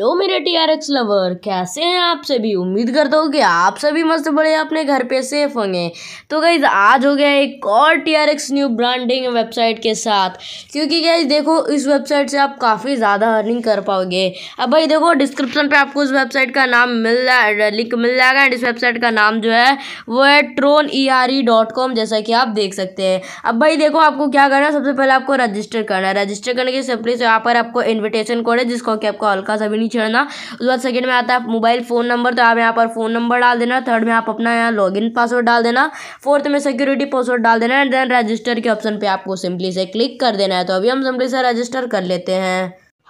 hello तो मेरे T R x lover कैसे हैं आप सभी उम्मीद करता हूँ कि आप सभी मस्त बड़े अपने घर पे सेफ होंगे तो गई आज हो गया एक और T R X new branding website के साथ क्योंकि गई देखो इस वेबसाइट से आप काफ़ी ज़्यादा अर्निंग कर पाओगे अब भाई देखो डिस्क्रिप्शन पे आपको उस वेबसाइट का नाम मिल जाए लिंक मिल जाएगा एंड इस वेबसाइट का नाम जो है वो है Tron E R E dot com जैसा कि आप देख सकते हैं अब भाई देखो आपको क्या करना है सबसे पहले आपको रजिस्टर करना है रजिस्टर करने के सिंपली से यहाँ पर आपको इन्विटेशन कोड है जिसको कि आपको हल्का सा भी नहीं छेड़ना उसके बाद सेकेंड में आता है मोबाइल फ़ोन नंबर तो आप यहाँ पर फ़ोन नंबर डाल देना थर्ड में आप अपना यहाँ लॉग पासवर्ड डाल देना फोर्थ में सिक्योरिटी पासवर्ड डाल देना एंड देन रजिस्टर के ऑप्शन पर आपको सिंपली से क्लिक कर देना है तो अभी हम सिंपली से रजिस्टर कर लेते हैं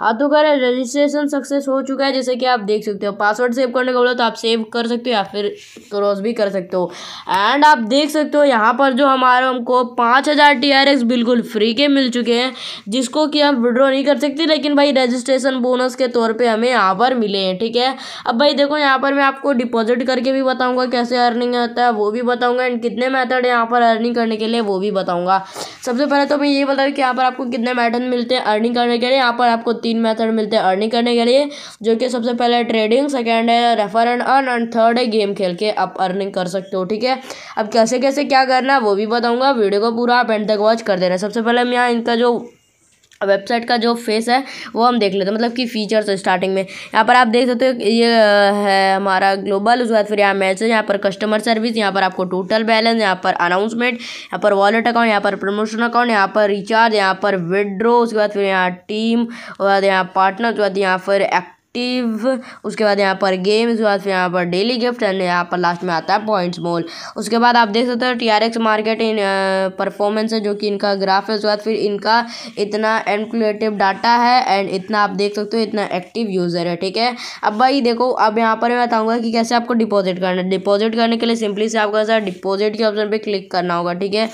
हाथों का रजिस्ट्रेशन सक्सेस हो चुका है जैसे कि आप देख सकते हो पासवर्ड सेव करने का बोला तो आप सेव कर सकते हो या फिर क्रॉस भी कर सकते हो एंड आप देख सकते हो यहाँ पर जो हमारा हमको पाँच हज़ार टी आर एक्स बिल्कुल फ्री के मिल चुके हैं जिसको कि हम विड्रॉ नहीं कर सकते लेकिन भाई रजिस्ट्रेशन बोनस के तौर पर हमें यहाँ पर मिले हैं ठीक है अब भाई देखो यहाँ पर मैं आपको डिपॉजिट करके भी बताऊँगा कैसे अर्निंग होता है वो भी बताऊँगा एंड कितने मैथड है यहाँ पर अर्निंग करने के लिए वो भी बताऊँगा सबसे पहले तो मैं ये बताऊँ कि यहाँ पर आपको कितने मैथड मिलते हैं अर्निंग करने के लिए यहाँ पर आपको तीन मेथड मिलते हैं अर्निंग करने के लिए जो कि सबसे पहले ट्रेडिंग सेकेंड है refer and earn and third है गेम खेल के आप अर्निंग कर सकते हो ठीक है अब कैसे कैसे क्या करना है वो भी बताऊँगा वीडियो को पूरा आप एंड तक वॉच कर देना सबसे पहले हम यहाँ इनका जो वेबसाइट का जो फेस है वो हम देख लेते हैं मतलब कि फीचर्स स्टार्टिंग में यहाँ पर आप देख सकते हो ये है हमारा ग्लोबल उसके बाद फिर यहाँ मैसेज यहाँ पर कस्टमर सर्विस यहाँ पर आपको टोटल बैलेंस यहाँ पर अनाउंसमेंट यहाँ पर वॉलेट अकाउंट यहाँ पर प्रमोशन अकाउंट यहाँ पर रिचार्ज यहाँ पर विड्रो उसके बाद फिर यहाँ टीम उसके बाद यहाँ पार्टनर उसके बाद यहाँ पर एक्टिव उसके बाद यहाँ पर गेम उसके बाद फिर यहाँ पर डेली गिफ्ट एंड यहाँ पर लास्ट में आता है पॉइंट्स मोल उसके बाद आप देख सकते हो T R X market in performance है जो कि इनका ग्राफ है उसके बाद फिर इनका इतना एनकुलेटिव डाटा है एंड इतना आप देख सकते हो इतना एक्टिव यूज़र है ठीक है अब भाई देखो अब यहाँ पर मैं बताऊँगा कि कैसे आपको डिपॉजिट करना है डिपॉजिट करने के लिए सिंपली से आपको ऐसा डिपॉजिट के ऑप्शन पर क्लिक करना होगा ठीक है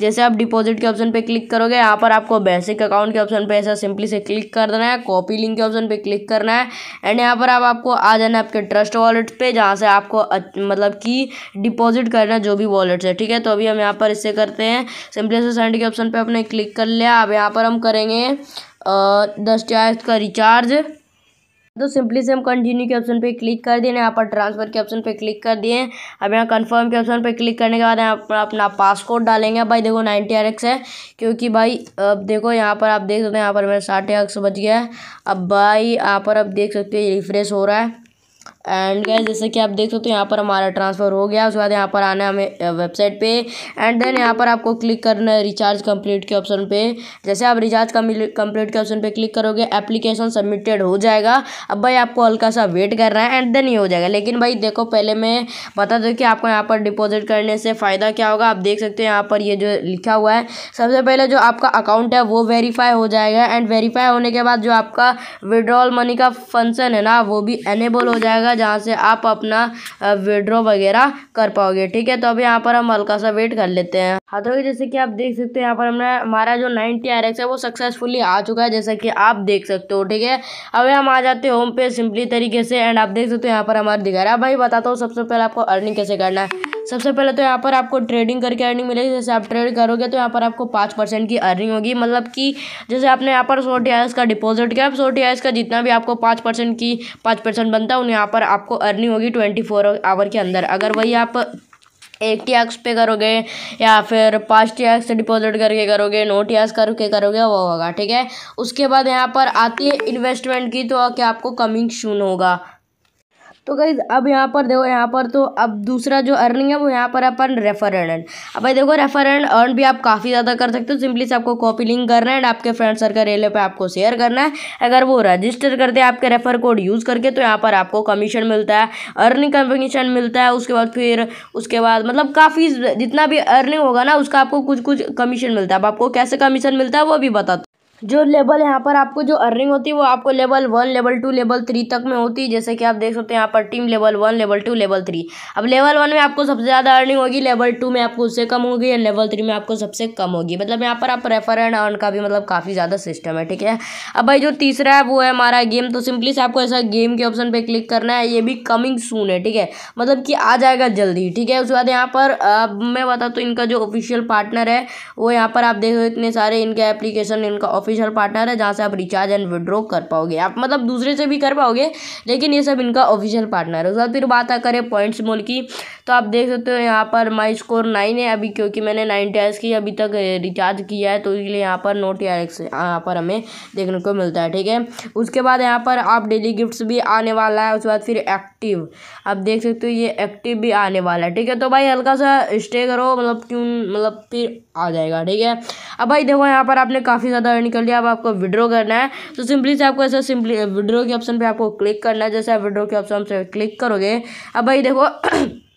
जैसे आप डिपॉजिट के ऑप्शन पे क्लिक करोगे यहाँ पर आपको बेसिक अकाउंट के ऑप्शन पे ऐसा सिंपली से क्लिक कर देना है कॉपी लिंक के ऑप्शन पे क्लिक करना है एंड यहाँ पर आप आपको आ जाना है आपके ट्रस्ट वॉलेट पे जहाँ से आपको मतलब कि डिपॉजिट करना है जो भी वॉलेट से ठीक है तो अभी हम यहाँ पर इससे करते हैं सिंपली से सेंड के ऑप्शन पर आपने क्लिक कर लिया अब यहाँ पर हम करेंगे दस का रिचार्ज तो सिंपली से हम कंटिन्यू के ऑप्शन पे क्लिक कर देना यहाँ पर ट्रांसफर के ऑप्शन पे क्लिक कर दिए अब यहाँ कंफर्म के ऑप्शन पे क्लिक करने के बाद यहाँ पर अपना पासकोड डालेंगे भाई देखो नाइन्टी आर है क्योंकि भाई अब देखो यहाँ पर आप देख सकते हैं यहाँ पर मेरा साठ एक्स बच गया है अब भाई यहाँ पर आप देख सकते हो रिफ्रेश हो रहा है एंड गैस जैसे कि आप देख सकते हो यहाँ पर हमारा ट्रांसफ़र हो गया उसके बाद यहाँ पर आना हमें वेबसाइट पे एंड देन यहाँ पर आपको क्लिक करना है रिचार्ज कंप्लीट के ऑप्शन पे जैसे आप रिचार्ज कंप्लीट के ऑप्शन पे क्लिक करोगे एप्लीकेशन सबमिटेड हो जाएगा अब भाई आपको हल्का सा वेट करना है एंड देन ये हो जाएगा लेकिन भाई देखो पहले मैं बता दूँ कि आपको यहाँ पर डिपॉजिट करने से फ़ायदा क्या होगा आप देख सकते हो यहाँ पर ये जो लिखा हुआ है सबसे पहले जो आपका अकाउंट है वो वेरीफाई हो जाएगा एंड वेरीफाई होने के बाद जो आपका विड्रॉल मनी का फंक्शन है ना वो भी एनेबल हो जाएगा होगा जहाँ से आप अपना विड्रो वगैरह कर पाओगे ठीक है तो अब यहाँ पर हम हल्का सा वेट कर लेते हैं हाँ तो जैसे कि आप देख सकते हैं यहाँ पर हमने हमारा जो नाइनटी आर है वो सक्सेसफुली आ चुका है जैसा कि आप देख सकते हो ठीक है अब हम आ जाते हैं होम पे सिंपली तरीके से एंड आप देख सकते हो यहाँ पर हमारा दिखा रहा है भाई बताता हूँ सबसे पहले आपको अर्निंग कैसे करना है सबसे पहले तो यहाँ पर आपको ट्रेडिंग करके अर्निंग मिलेगी जैसे आप ट्रेड करोगे तो यहाँ पर आपको पाँच परसेंट की अर्निंग होगी मतलब कि जैसे आपने यहाँ पर सो टी का डिपॉजिट किया सो टी का जितना भी आपको पाँच परसेंट की पाँच परसेंट बनता है उन यहाँ पर आपको अर्निंग होगी ट्वेंटी फोर आवर के अंदर अगर वही आप एक टी एक्स पे करोगे या फिर पाँच टी एक्स डिपॉजिट करके करोगे नौ टी एक्स करके करोगे वो होगा ठीक है उसके बाद यहाँ पर आती है इन्वेस्टमेंट की तो क्या आपको कमिंग शून होगा तो गई अब यहाँ पर देखो यहाँ पर तो अब दूसरा जो अर्निंग है वो यहाँ पर अपन रेफर एंड अब भाई देखो रेफर एंड अर्न भी आप काफ़ी ज़्यादा कर सकते हो सिंपली से आपको कॉपी लिंक करना है एंड आपके फ्रेंड सर्कल एरिया पर आपको शेयर करना है अगर वो रजिस्टर करते हैं आपके रेफर कोड यूज़ करके तो यहाँ पर आपको कमीशन मिलता है अर्निंग कमीशन मिलता है उसके बाद फिर उसके बाद मतलब काफ़ी जितना भी अर्निंग होगा ना उसका आपको कुछ कुछ कमीशन मिलता है अब आपको कैसे कमीशन मिलता है वो भी बताते जो लेवल यहाँ पर आपको जो अर्निंग होती है वो आपको level one level two level three तक में होती है जैसे कि आप देख सकते हैं यहाँ पर team level one level two level three अब लेवल वन में आपको सबसे ज़्यादा अर्निंग होगी लेवल टू में आपको उससे कम होगी एंड लेवल थ्री में आपको सबसे कम होगी मतलब यहाँ पर आप रेफर एंड अर्न का भी मतलब काफ़ी ज़्यादा सिस्टम है ठीक है अब भाई जो तीसरा है वो है हमारा गेम तो सिंपली से आपको ऐसा गेम के ऑप्शन पर क्लिक करना है ये भी कमिंग सून है ठीक है मतलब कि आ जाएगा जल्दी ठीक है उसके बाद यहाँ पर अब मैं बता तो इनका जो ऑफिशियल पार्टनर है वो यहाँ पर आप देखो इतने सारे इनका एप्लीकेशन इनका ऑफिस ऑफिशियल पार्टनर है जहाँ से आप रिचार्ज एंड विड्रॉ कर पाओगे आप मतलब दूसरे से भी कर पाओगे लेकिन ये सब इनका ऑफिशियल पार्टनर है उसके बाद फिर बात आ करें पॉइंट्स मोल की तो आप देख सकते हो यहाँ पर माई स्कोर नाइन है अभी क्योंकि मैंने नाइन टाइल्स की अभी तक रिचार्ज किया है तो इसलिए यहाँ पर नोट या यहाँ पर हमें देखने को मिलता है ठीक है उसके बाद यहाँ पर आप डेली गिफ्ट्स भी आने वाला है उसके बाद फिर एक्टिव आप देख सकते हो ये एक्टिव भी आने वाला है ठीक है तो भाई हल्का सा स्टे करो मतलब क्यों मतलब फिर आ जाएगा ठीक है अब भाई देखो यहाँ पर आपने काफ़ी ज़्यादा अर्न कर जल्दी अब आपको विड्रॉ करना है तो सिंपली से आपको ऐसा सिंपली विड्रॉ के ऑप्शन पे आपको क्लिक करना है जैसे आप विड्रॉ के ऑप्शन से क्लिक करोगे अब भाई देखो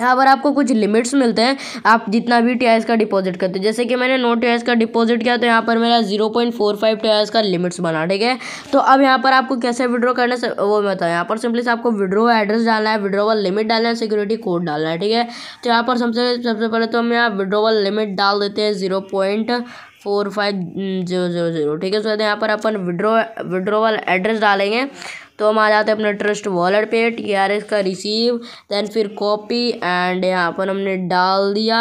यहाँ पर आपको कुछ लिमिट्स मिलते हैं आप जितना भी टी का डिपॉजिट करते हैं जैसे कि मैंने नो टी का डिपॉजिट किया तो यहाँ पर मेरा zero point four five T का लिमिट्स बना ठीक है तो अब यहाँ पर आपको कैसे विड्रॉ करना से वो मैं बताऊँ यहाँ पर सिंपली से आपको विड्रॉ एड्रेस डालना है विड्रोवल लिमिट डालना है सिक्योरिटी कोड डालना है ठीक है तो यहाँ पर सबसे सबसे पहले तो हम यहाँ विड्रोवल लिमिट डाल देते हैं zero four five hmm, zero zero zero ठीक है उसके बाद यहाँ पर अपन विड्रो विड्रोवल एड्रेस डालेंगे तो हम आ जाते हैं अपने ट्रस्ट वॉलेट पे टी आर एस का रिसीव देन फिर कॉपी एंड यहाँ पर हमने डाल दिया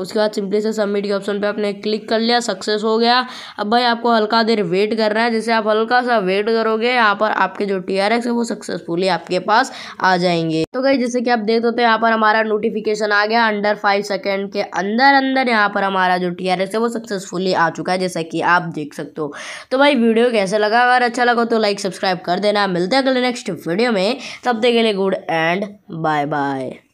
उसके बाद सिंपली से सबमिट के ऑप्शन पे आपने क्लिक कर लिया सक्सेस हो गया अब भाई आपको हल्का देर वेट करना है जैसे आप हल्का सा वेट करोगे यहाँ पर आपके जो टी है वो सक्सेसफुली आपके पास आ जाएंगे तो भाई जैसे कि आप देख सकते हो यहाँ पर हमारा नोटिफिकेशन आ गया अंडर फाइव सेकेंड के अंदर अंदर यहाँ पर हमारा जो टी है वो सक्सेसफुली आ चुका है जैसा कि आप देख सकते हो तो भाई वीडियो कैसे लगा अगर अच्छा लगा तो लाइक सब्सक्राइब कर देना मिलते हैं अगले नेक्स्ट वीडियो में तब तक के लिए गुड एंड बाय बाय